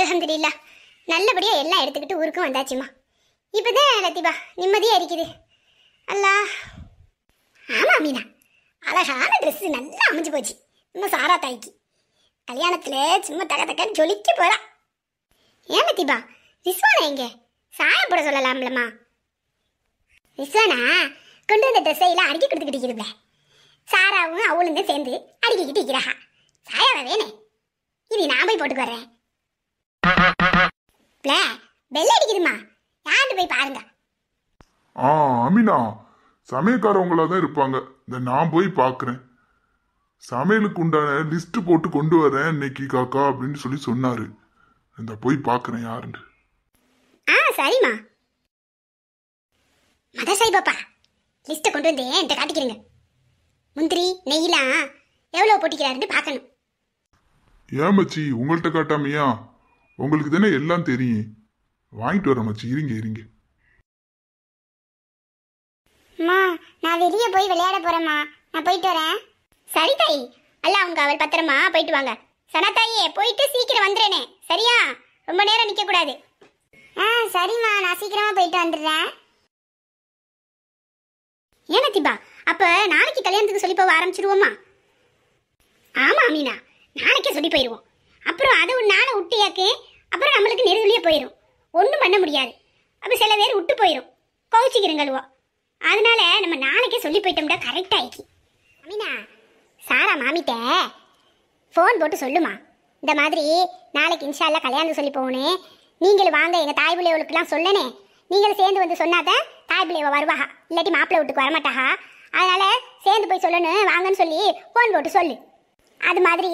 அலமதுல்லா நல்லபடியாக எல்லாம் எடுத்துக்கிட்டு ஊருக்கும் வந்தாச்சுமா இப்போ தான் லத்திபா நிம்மதியாக இருக்குது அல்லா ஆமாம் மீனா அழகான ட்ரெஸ்ஸு நல்லா அமைஞ்சு போச்சு நம்ம சாரா தாய்க்கு கல்யாணத்தில் சும்மா தக தக்கன்னு ஜொலிக்க போகிறான் ஏன் லத்திபா விஸ்வானா எங்கே சாயம் போட சொல்லலாம்லம்மா விஸ்வானா கொண்டு வந்த ட்ரெஸ்ஸை எல்லாம் அடுக்கி கொடுத்துக்கிட்டு இருக்குல்ல சாராவும் அவளுங்க சேர்ந்து அடுக்கிக்கிட்டு இருக்கிறாஹா சாயாவா வேணே இது நான் போய் போட்டுக்கு வர்றேன் பெல் அடிக்குதுமா யார்ட்டு போய் பாருங்க ஆ அமினா சமயக்காரவங்களா தான் இருப்பாங்க இந்த நான் போய் பார்க்குறேன் சமையலுக்கு உண்டான லிஸ்ட் போட்டு கொண்டு வரேன் இன்னைக்கு காக்கா அப்படின்னு சொல்லி சொன்னாரு இந்த போய் பார்க்குறேன் யாருன்னு ஆ அதான் மதசாய் பாப்பா லிஸ்ட்டை கொண்டு வந்து என்கிட்ட காட்டிக்கிறீங்க முந்திரி நெய்லாம் எவ்வளோ போட்டிக்கிறாருன்னு பார்க்கணும் ஏன் மச்சி உங்கள்கிட்ட காட்டாமையா உங்களுக்கு தானே எல்லாம் தெரியும் வாங்கிட்டு வர மச்சி இருங்க இருங்க அம்மா நான் வெளியே போய் விளையாட போறேம்மா நான் போயிட்டு வரேன் சரி தாய் அல்ல அவங்க அவள் பத்திரமா போயிட்டு வாங்க சனத்தாயே போயிட்டு சீக்கிரம் வந்துடுறேனே சரியா ரொம்ப நேரம் நிற்க கூடாது ஆ சரிம்மா நான் சீக்கிரமா போயிட்டு வந்துடுறேன் ஏன திபா அப்ப நாளைக்கு கல்யாணத்துக்கு சொல்லி போக ஆரம்பிச்சிருவோமா ஆமா மீனா நாளைக்கே சொல்லி போயிடுவோம் அப்புறம் அதை ஒரு நாளை விட்டியாக்கு அப்புறம் நம்மளுக்கு நெருதலியே போயிடும் ஒன்றும் பண்ண முடியாது அப்போ சில பேர் விட்டு போயிடும் கோவிச்சிக்கிறங்கழுவோ அதனால நம்ம நாளைக்கே சொல்லி போயிட்டோம்டா கரெக்டாக ஆயிடுச்சு அமீனா சாரா மாமிட்ட ஃபோன் போட்டு சொல்லுமா இந்த மாதிரி நாளைக்கு இன்ஷால்லா கல்யாணம் சொல்லி போகணும் நீங்கள் வாங்க எங்கள் தாய் பிள்ளைவளுக்குலாம் சொல்லணே நீங்களும் சேர்ந்து வந்து சொன்னாதான் தாய் பிள்ளைவ வருவாகா இல்லாட்டி மாப்பிள்ளை வீட்டுக்கு வரமாட்டாகா அதனால் சேர்ந்து போய் சொல்லணும் வாங்கன்னு சொல்லி ஃபோன் போட்டு சொல்லு அது மாதிரி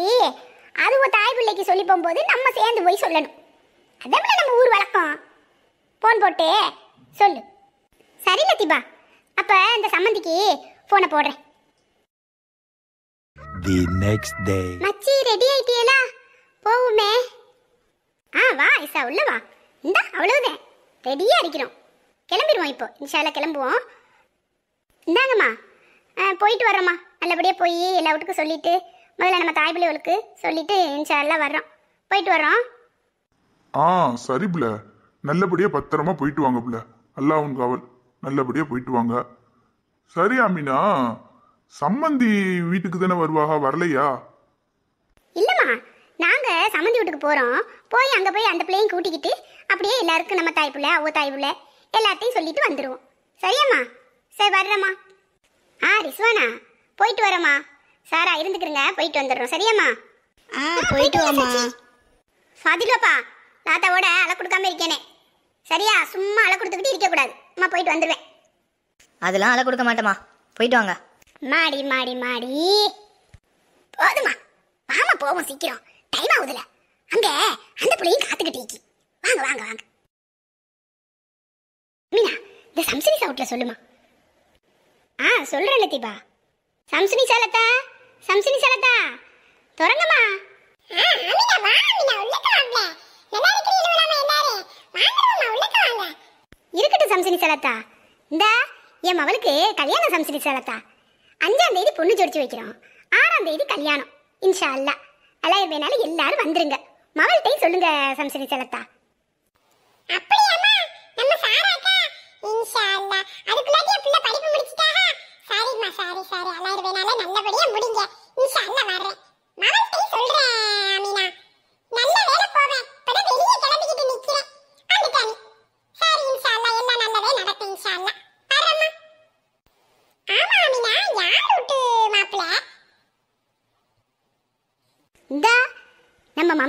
அதுவும் தாய் பிள்ளைக்கு சொல்லி போகும்போது நம்ம சேர்ந்து போய் சொல்லணும் அதான் நம்ம ஊர் வழக்கம் ஃபோன் போட்டு சொல்லு சரி லத்திபா அப்ப இந்த சம்மந்திக்கு போனை போடுறேன் தி நெக்ஸ்ட் டே மச்சி ரெடி ஆயிட்டியலா போவுமே ஆ வா ஐசா உள்ள வா இந்த அவ்வளவுதான் ரெடியா இருக்கிறோம் கிளம்பிடுவோம் இப்போ இன்ஷால்லா கிளம்புவோம் இந்தாங்கம்மா போயிட்டு வர்றோம்மா நல்லபடியாக போய் எல்லா வீட்டுக்கும் சொல்லிட்டு முதல்ல நம்ம பிள்ளைகளுக்கு சொல்லிட்டு இன்ஷால்லா வர்றோம் போயிட்டு வர்றோம் ஆ சரி பிள்ள நல்லபடியாக பத்திரமா போயிட்டு வாங்க பிள்ள அல்லாவும் காவல் நல்லபடியாக போயிட்டு வாங்க சரி அமீனா சம்மந்தி வீட்டுக்கு தானே வருவாக வரலையா இல்லம்மா நாங்க சம்மந்தி வீட்டுக்கு போறோம் போய் அங்க போய் அந்த பிள்ளையும் கூட்டிக்கிட்டு அப்படியே எல்லாருக்கும் நம்ம தாய் பிள்ளை அவ தாய் பிள்ளை எல்லாத்தையும் சொல்லிட்டு வந்துருவோம் சரியாம்மா சரி வர்றம்மா ஆ ரிஸ்வானா போயிட்டு வரம்மா சாரா இருந்துக்கிறங்க போயிட்டு வந்துடுறோம் சரியாம்மா ஆ போயிட்டு வாமா சாதிலப்பா தாத்தாவோட அலை கொடுக்காம இருக்கேனே சரியா சும்மா அலை கொடுத்துக்கிட்டு இருக்கக்கூடாது அம்மா போயிட்டு வந்துடுவேன் அதெல்லாம் அலை கொடுக்க மாட்டேமா போயிட்டு வாங்க மாடி மாடி மாடி போதுமா வாமா போவோம் சீக்கிரம் டைம் ஆகுதுல அங்க அந்த பிள்ளையும் காத்துக்கிட்டு இருக்கி வாங்க வாங்க வாங்க மீனா இந்த சம்சனி சவுட்ல சொல்லுமா ஆ சொல்றேன் லத்திபா சம்சனி சாலத்தா சம்சனி சாலத்தா தொடங்கம்மா ஆ மீனா வா மீனா உள்ளே இருக்கட்டும் சம்சினி சலத்தா இந்த என் மவளுக்கு கல்யாணம் சம்சினி சலத்தா அஞ்சாம் தேதி பொண்ணு ஜொடிச்சு வைக்கிறோம் ஆறாம் தேதி கல்யாணம் இன்ஷா அல்லா அல்லாயிரம் வேணாலும் எல்லாரும் வந்துருங்க மவள்கிட்டையும் சொல்லுங்க சம்சினி சலத்தா அப்படியா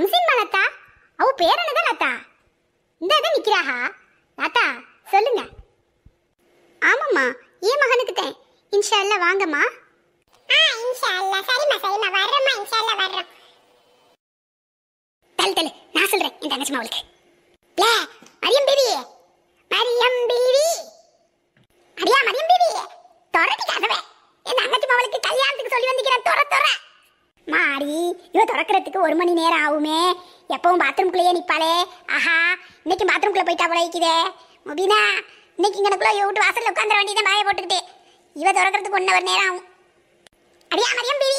ರಂಜಿನ್ ಮಲತಾ ಅವು ಪೇರನದ ಲತಾ இந்த இதை நிற்கிறாஹா லதா சொல்லுங்க ஆமாம்மா ஏன் மகனுக்கு தான் இன்ஷா அல்லா வாங்கம்மா ஆ இன்ஷா அல்லா சரிம்மா சரிம்மா வர்றோம்மா இன்ஷா அல்லா வர்றோம் தள்ளு தள்ளு நான் சொல்கிறேன் என் தங்கச்சி மாவுளுக்கு play Mariyam baby Mariyam baby அடியா மரியம் பேபி தொடர்ந்து கதவை என் தங்கச்சி மாவுளுக்கு கல்யாணம் அடி இவ திறக்கிறதுக்கு ஒரு மணி நேரம் ஆகுமே எப்பவும் பாத்ரூம்குள்ளேயே நிற்பாளே ஆஹா இன்னைக்கு பாத்ரூம்குள்ளே போயிட்டா போல இருக்குதே முபீனா இன்னைக்கு இங்கனக்குள்ளே விட்டு வாசலில் உட்காந்துட வேண்டியதான் மாய போட்டுக்கிட்டு இவ திறக்கிறதுக்கு ஒன் ஹவர் நேரம் ஆகும் அடியா மரியம் பிரி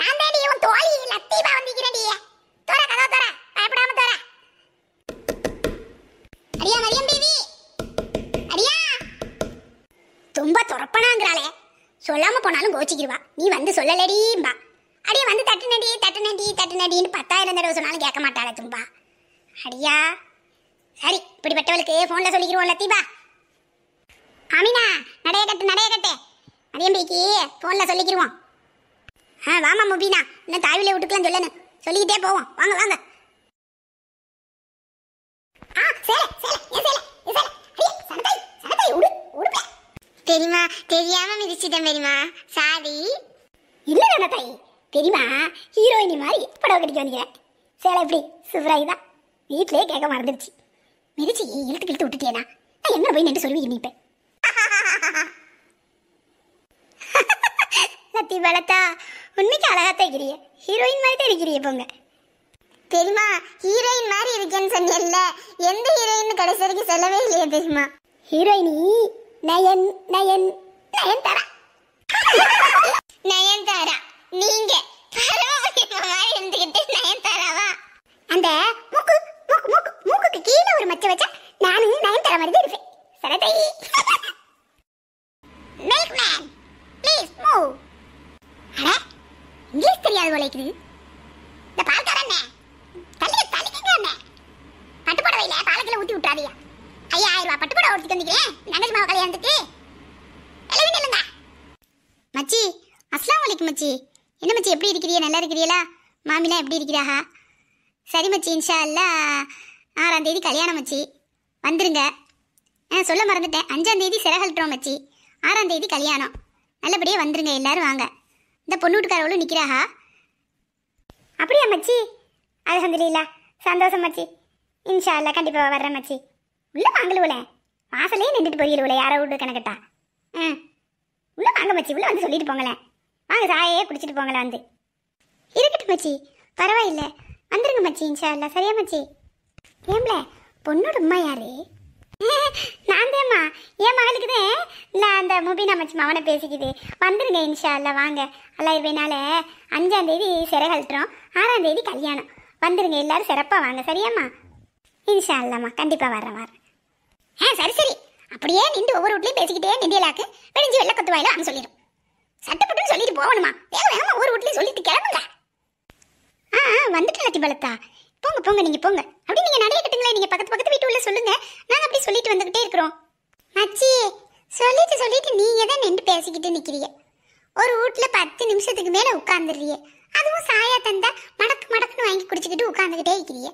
நான் தேடி இவன் தோழி லத்தீபா வந்திக்கிறேன்டி தோற கதவை தோற பயப்படாம தோற அடியா மரியம் பிரி அடியா ரொம்ப துறப்பனாங்கிறாளே சொல்லாம போனாலும் கோச்சிக்கிடுவா நீ வந்து சொல்லலடிம்பா அடியே வந்து தட்டுநடி தட்டுநடி தட்டு நடி பத்தாயிரம் தடவை சொன்னாலும் கேட்க மாட்டாளா தும்பா அடியா சரி இப்படிப்பட்டவளுக்கு ஃபோனில் சொல்லிக்கிறோம் தீபா அமினா நடைய கட்டு நடைய கட்டு அதேம்பிக்கு ஃபோனில் சொல்லிக்கிருவோம் ஆ வாமா முபீனா இன்னும் தாய்வில விட்டுக்கலாம் சொல்லணு சொல்லிக்கிட்டே போவோம் வாங்க வாங்க தெரியுமா தெரியாம மிதிச்சிட்டேன் தெரியுமா சாரி இல்லை தாய் தெரியுமா ஹீரோயினி மாதிரி படம் கட்டிக்க வந்துக்கிறேன் சேலை எப்படி சூப்பராகி தான் வீட்டிலே கேட்க மறந்துடுச்சு மிதிச்சு இழுத்து கிழத்து விட்டுட்டேனா நான் என்ன போய் நின்று சொல்லி இன்னிப்பேன் சத்தி பலத்தா உண்மைக்கு தான் தைக்கிறிய ஹீரோயின் மாதிரி தான் இருக்கிறிய போங்க தெரியுமா ஹீரோயின் மாதிரி இருக்கேன்னு சொன்னேன்ல எந்த ஹீரோயின் கடைசி வரைக்கும் சொல்லவே இல்லையா தெரியுமா ஹீரோயினி நயன் நயன் நயன்தாரா நயன்தாரா நீங்க இருந்துகிட்டு நயன்தாராவா அந்த மூக்கு மூக்கு மூக்கு மூக்குக்கு கீழே ஒரு மச்ச வச்சா நானும் நயன்தாரா மாதிரி தான் இருப்பேன் சரதை மில்க்மேன் ப்ளீஸ் மூ அட இங்கிலீஷ் தெரியாது போல இருக்குது இந்த பால்காரண்ணே தள்ளிய தள்ளிக்கங்க அண்ணே பட்டு புடவையில பாலத்தில் ஊற்றி விட்றாதியா ஐயா ஆயிரம் ரூபா பட்டு புடவை ஒருத்தி தந்துக்கிறேன் மாவு கல்யாணத்துக்கு எழுவி நில்லுங்க மச்சி அஸ்லாம் வலைக்கும் மச்சி என்ன மச்சி எப்படி இருக்கிறியா நல்லா இருக்கிறீங்களா மாமிலாம் எப்படி இருக்கிறாஹா சரி மச்சி இன்ஷா இல்லா ஆறாம் தேதி கல்யாணம் மச்சி வந்துருங்க ஆ சொல்ல மறந்துட்டேன் அஞ்சாம் தேதி சிறகழ்கிறோம் மச்சி ஆறாம் தேதி கல்யாணம் நல்லபடியாக வந்துருங்க எல்லாரும் வாங்க இந்த பொண்ணு வீட்டுக்காரவளும் நிற்கிறாஹா அப்படியா மச்சி அலகந்துலா சந்தோஷம் மச்சி இன்ஷா இல்லா கண்டிப்பாக வர்றேன் மச்சி உள்ளே வாங்கலுவல வாசலே நின்றுட்டு போயிருவல யாரோ வீட்டு கணக்கிட்டா ஆ உள்ளே வாங்க மச்சி உள்ளே வந்து சொல்லிட்டு போங்களேன் வாங்க சாயே குடிச்சிட்டு போங்களேன் வந்து இருக்கட்டும் மச்சி பரவாயில்ல வந்துருங்க மச்சி இன்ஷா சரியா மச்சி ஏம்ல பொண்ணோட உமா யாரு நான் தேம்மா என் மகளுக்கு தான் இல்லை அந்த முபீனா மச்சி மவனை பேசிக்குது வந்துருங்க இன்ஷா இல்லை வாங்க அல்லா அஞ்சாம் தேதி சிறை கழட்டுறோம் தேதி கல்யாணம் வந்துருங்க எல்லாரும் சிறப்பாக வாங்க சரியாம்மா இன்ஷா இல்லைம்மா கண்டிப்பாக வரேன் வரேன் ஆ சரி சரி அப்படியே நின்று ஒவ்வொரு வீட்லேயும் பேசிக்கிட்டே நிதியலாக்கு வெடிஞ்சு வெள்ள வாயிலோ அப்படின்னு சொல்லிடும் போகணுமா வேக வேகமா ஒரு வீட்லயும் சொல்லிட்டு கிளம்புங்க ஆ வந்துட்டு லத்தி பலத்தா போங்க போங்க நீங்க போங்க அப்படி நீங்க நடைய கட்டுங்களே நீங்க பக்கத்து பக்கத்து வீட்டு உள்ள சொல்லுங்க நாங்க அப்படி சொல்லிட்டு வந்துகிட்டே இருக்கிறோம் மச்சி சொல்லிட்டு சொல்லிட்டு நீங்க தான் நின்று பேசிக்கிட்டு நிக்கிறீங்க ஒரு வீட்டுல பத்து நிமிஷத்துக்கு மேல உட்கார்ந்துடுறீங்க அதுவும் சாயா தந்தா மடக்கு மடக்குன்னு வாங்கி குடிச்சுக்கிட்டு உட்காந்துக்கிட்டே இருக்கிறீங்க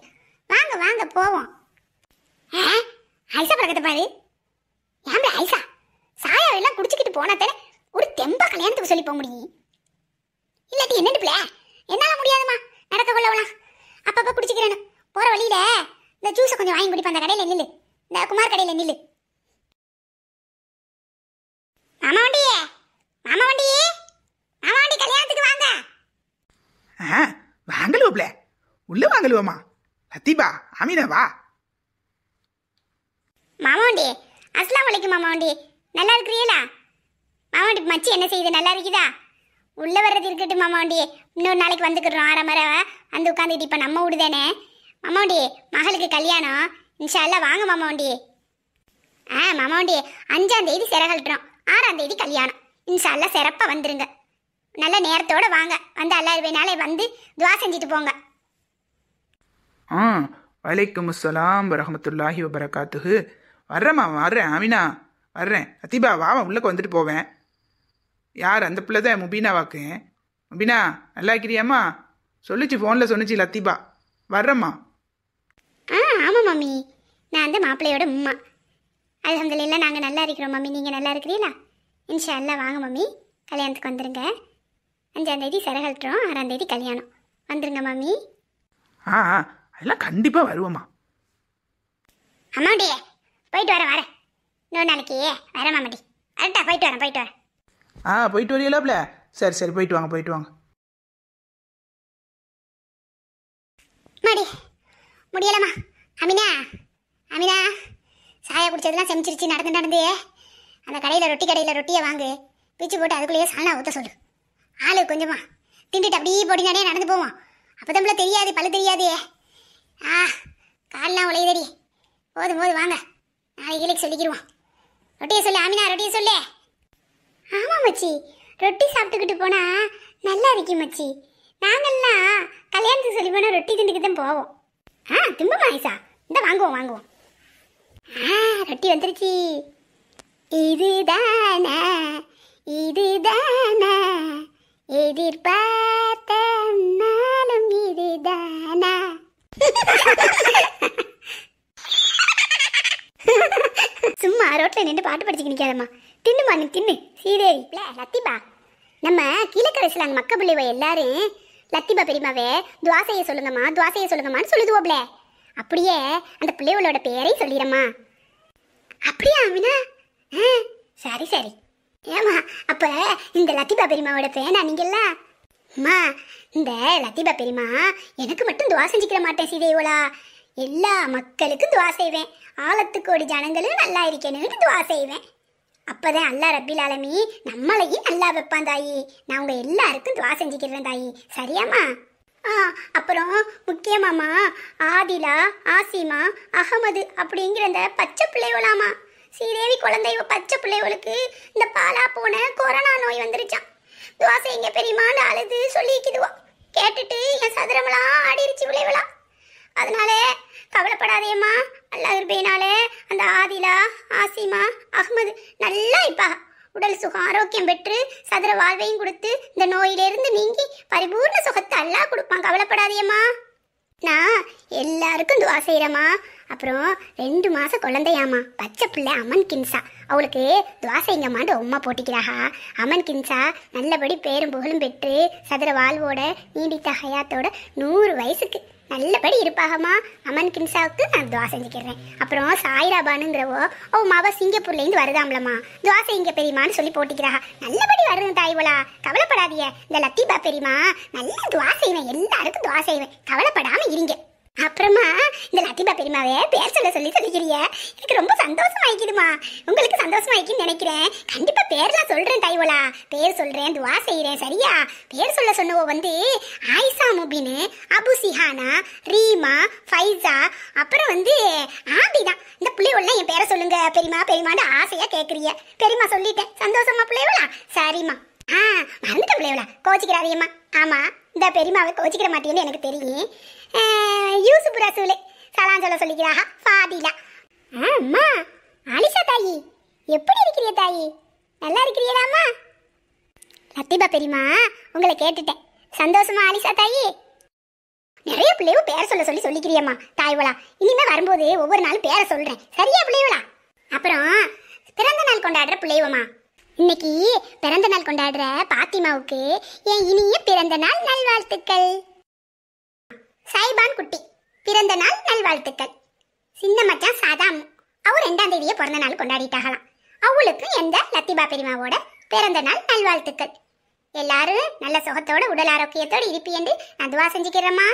வாங்க வாங்க போவோம் ஐசா பழக்கத்தை பாரு ஏன் ஐசா சாயா குடிச்சுக்கிட்டு போனா தானே ஒரு தெம்பா கல்யாணத்துக்கு சொல்லி போக முடியும் இல்லாட்டி என்னட்டு பிள்ளை என்னால முடியாதுமா நடக்க கொள்ளவலாம் அப்பப்போ குடிச்சுக்கிறேன் போற வழியில இந்த ஜூஸை கொஞ்சம் வாங்கி குடிப்பா அந்த கடையில் நில்லு இந்த குமார் கடையில் நில்லு மாமா வண்டியே மாமா வண்டியே மாமா வண்டி கல்யாணத்துக்கு வாங்க ஆ வாங்கலுவோப்ல உள்ள வாங்கலுவோமா லத்தீபா அமீனா வா மாமா வண்டி அஸ்லாம் வலைக்கும் மாமா வண்டி நல்லா இருக்கிறீங்களா மாமா வண்டி மச்சி என்ன செய்யுது நல்லா இருக்குதா உள்ளே வர்றது இருக்கட்டும் மாமாண்டி இன்னொரு நாளைக்கு வந்துக்கிறோம் ஆற மர அந்த உட்காந்துட்டு இப்போ நம்ம விடுதானே மாமாண்டி மகளுக்கு கல்யாணம் இன்ஷால்லாம் வாங்க மாமாண்டி ஆ மாமாண்டி அஞ்சாம் தேதி சிறகல்ட்டுறோம் ஆறாம் தேதி கல்யாணம் இன்ஷால்லாம் சிறப்பாக வந்துருங்க நல்ல நேரத்தோட வாங்க வந்து அல்லாஹ் வேணாலே வந்து துவா செஞ்சுட்டு போங்க ஆ வலைக்கம் அஸ்லாம் வரமத்துல்லாஹி வபரகாத்துஹு வர்றேம்மா வர்றேன் அமினா வர்றேன் அத்திபா வாவன் உள்ளக்கு வந்துட்டு போவேன் யார் அந்த பிள்ளை தான் வாக்கு முபீனா நல்லா இருக்கிறியாம்மா சொல்லிச்சு ஃபோனில் சொன்னிச்சு லத்தீபா வர்றம்மா ஆ ஆமாம் மம்மி நான் அந்த மாப்பிள்ளையோட உம்மா அலமதுல்லாம் நாங்கள் நல்லா இருக்கிறோம் மம்மி நீங்கள் நல்லா இருக்கிறீங்களா இன்ஷா எல்லாம் வாங்க மம்மி கல்யாணத்துக்கு வந்துடுங்க அஞ்சாந்தேதி சரகட்டுறோம் ஆறாந்தேதி கல்யாணம் வந்துடுங்க மம்மி ஆ அதெல்லாம் கண்டிப்பாக வருவோம்மா அம்மாடியே போயிட்டு வரேன் வரேன் இன்னொரு நாளைக்கு வரேன் மாமாடி கரெக்டாக போயிட்டு வரேன் போயிட்டு வரேன் ஆ போயிட்டு வரீங்களாப்ல சரி சரி போயிட்டு வாங்க போயிட்டு வாங்க மாடி முடியலம்மா அமினா அமினா சாயா குடிச்சதெல்லாம் செமிச்சிருச்சு நடந்து நடந்து அந்த கடையில் ரொட்டி கடையில் ரொட்டியை வாங்கு பிச்சு போட்டு அதுக்குள்ளேயே சாணா ஊற்ற சொல்லு ஆளு கொஞ்சமா திண்டுட்டு அப்படியே பொடினாடே நடந்து போவோம் அப்போ தம்பள தெரியாது பழு தெரியாதே ஆ கால்லாம் உழையுதடி போதும் போது வாங்க நாளைக்கு சொல்லிக்கிடுவோம் ரொட்டியை சொல்லு ஆமினா ரொட்டியை சொல்லு ஆமாம் மச்சி ரொட்டி சாப்பிட்டுக்கிட்டு போனால் நல்லா இருக்கும் மச்சி நாங்கள்லாம் கல்யாணத்துக்கு சொல்லி போனால் ரொட்டி திண்டுக்கு தான் போவோம் ஆ திரும்ப மாயிசா இந்த வாங்குவோம் வாங்குவோம் ஆ ரொட்டி வந்துருச்சு இதுதானா இதுதானா எதிர்பார்த்த நாளும் இதுதானா சும்மா ரோட்ல நின்று பாட்டு படிச்சு நிக்காதம்மா தின்னுமா நீ தின்னு சீதேரி பிள்ளை லத்திபா நம்ம கீழக்கரசில் அந்த மக்க பிள்ளைவ எல்லாரும் லத்திபா பெரியமாவே துவாசையை சொல்லுங்கம்மா துவாசையை சொல்லுங்கம்மான்னு சொல்லுதுவோப்ல அப்படியே அந்த பிள்ளைவளோட பேரையும் சொல்லிடுறம்மா அப்படியா அமினா ஆ சரி சரி ஏமா அப்போ இந்த லத்திபா பெரியமாவோட பேனா நீங்கள்லாம் அம்மா இந்த லத்திபா பெரியமா எனக்கு மட்டும் துவா செஞ்சுக்கிற மாட்டேன் சீதேவளா எல்லா மக்களுக்கும் துவா செய்வேன் ஆழத்துக்கோடி ஜனங்களும் நல்லா இருக்கணும்னு துவா செய்வேன் அப்போதான் அல்லா ரப்பில் அலமி நம்மளையும் நல்லா வைப்பான் தாயி நான் உங்கள் எல்லாருக்கும் துவா செஞ்சுக்கிறேன் தாயி சரியாம்மா ஆ அப்புறம் முக்கியமாம்மா ஆதிலா ஆசிமா அகமது அப்படிங்கிற அந்த பச்சை பிள்ளைவளாமா ஸ்ரீதேவி குழந்தை பச்சை பிள்ளைவளுக்கு இந்த பாலா போன கொரோனா நோய் வந்துருச்சான் துவாசை இங்கே பெரியமான அழுது சொல்லி செய்கிறமா அப்புறம் ரெண்டு மாசம் குழந்தையாமா பச்சை பிள்ளை அமன் கின்சா அவளுக்கு துவாசை இங்க மாண்டு உம்மா போட்டிக்கிறாஹா அமன் கின்சா நல்லபடி பேரும் புகழும் பெற்று சதுர வாழ்வோட நீடித்த ஹயாத்தோட நூறு வயசுக்கு நல்லபடி இருப்பாகம்மா அமன் கின்சாவுக்கு நான் துவா செஞ்சுக்கிறேன் அப்புறம் சாய்ராபானுங்கிறவோ ஓ மாவா சிங்கப்பூர்லேருந்து வருதாம்லம்மா துவாசை இங்கே பெரியமான்னு சொல்லி போட்டிக்கிறாஹா நல்லபடி வருது தாய்வளா கவலைப்படாதீங்க இந்த லத்தீபா பெரியமா நல்லா துவா செய்வேன் எல்லாருக்கும் துவா செய்வேன் கவலைப்படாமல் இருங்க அப்புறமா இந்த லத்தீபா பெரியமாவே பேர் சொல்ல சொல்லி சொல்லிக்கிறிய எனக்கு ரொம்ப சந்தோஷம் ஆயிக்குதுமா உங்களுக்கு சந்தோஷம் ஆயிக்குன்னு நினைக்கிறேன் கண்டிப்பா பேர்லாம் சொல்றேன் தைவலா பேர் சொல்றேன் துவா செய்யறேன் சரியா பேர் சொல்ல சொன்னவோ வந்து ஆயிஷா முபின் அபு சிஹானா ரீமா ஃபைசா அப்புறம் வந்து ஆபிதா இந்த பிள்ளைகள்லாம் என் பேரை சொல்லுங்க பெரியமா பெரியமான்னு ஆசையா கேட்குறிய பெரியமா சொல்லிட்டேன் சந்தோஷமா பிள்ளைகளா சரிம்மா ஆ மறந்துட்டேன் பிள்ளைகளா கோச்சிக்கிறாரியம்மா ஆமாம் இந்த பெரியமாவை கோச்சிக்கிற மாட்டேன்னு எனக்கு தெரியும் யூசுப் ரசூலே சலான் சொல்ல சொல்லிக்கிறாஹா ஃபாதிலா அம்மா ஆலிஷா தாயி எப்படி இருக்கிறிய தாயி நல்லா இருக்கிறியதாம்மா லத்தீபா பெரியமா உங்களை கேட்டுட்டேன் சந்தோஷமா ஆலிஷா தாயி நிறைய பிள்ளைவும் பேர சொல்ல சொல்லி சொல்லிக்கிறியம்மா தாய்வளா இனிமேல் வரும்போது ஒவ்வொரு நாளும் பேரை சொல்கிறேன் சரியா பிள்ளைவளா அப்புறம் பிறந்த நாள் கொண்டாடுற பிள்ளைவம்மா இன்னைக்கு பிறந்த நாள் கொண்டாடுற பாத்திமாவுக்கு என் இனிய பிறந்த நாள் நல்வாழ்த்துக்கள் சைபான் குட்டி பிறந்த நாள் நல்வாழ்த்துக்கள் சின்ன மச்சான் சாதாம் அவ ரெண்டாம் தேதியை பிறந்த நாள் கொண்டாடிட்டாகலாம் அவளுக்கு எந்த லத்திபா பெரியமாவோட பிறந்த நாள் நல்வாழ்த்துக்கள் எல்லாரும் நல்ல சுகத்தோட உடல் ஆரோக்கியத்தோடு இருப்பி என்று நான் துவா செஞ்சுக்கிறேம்மா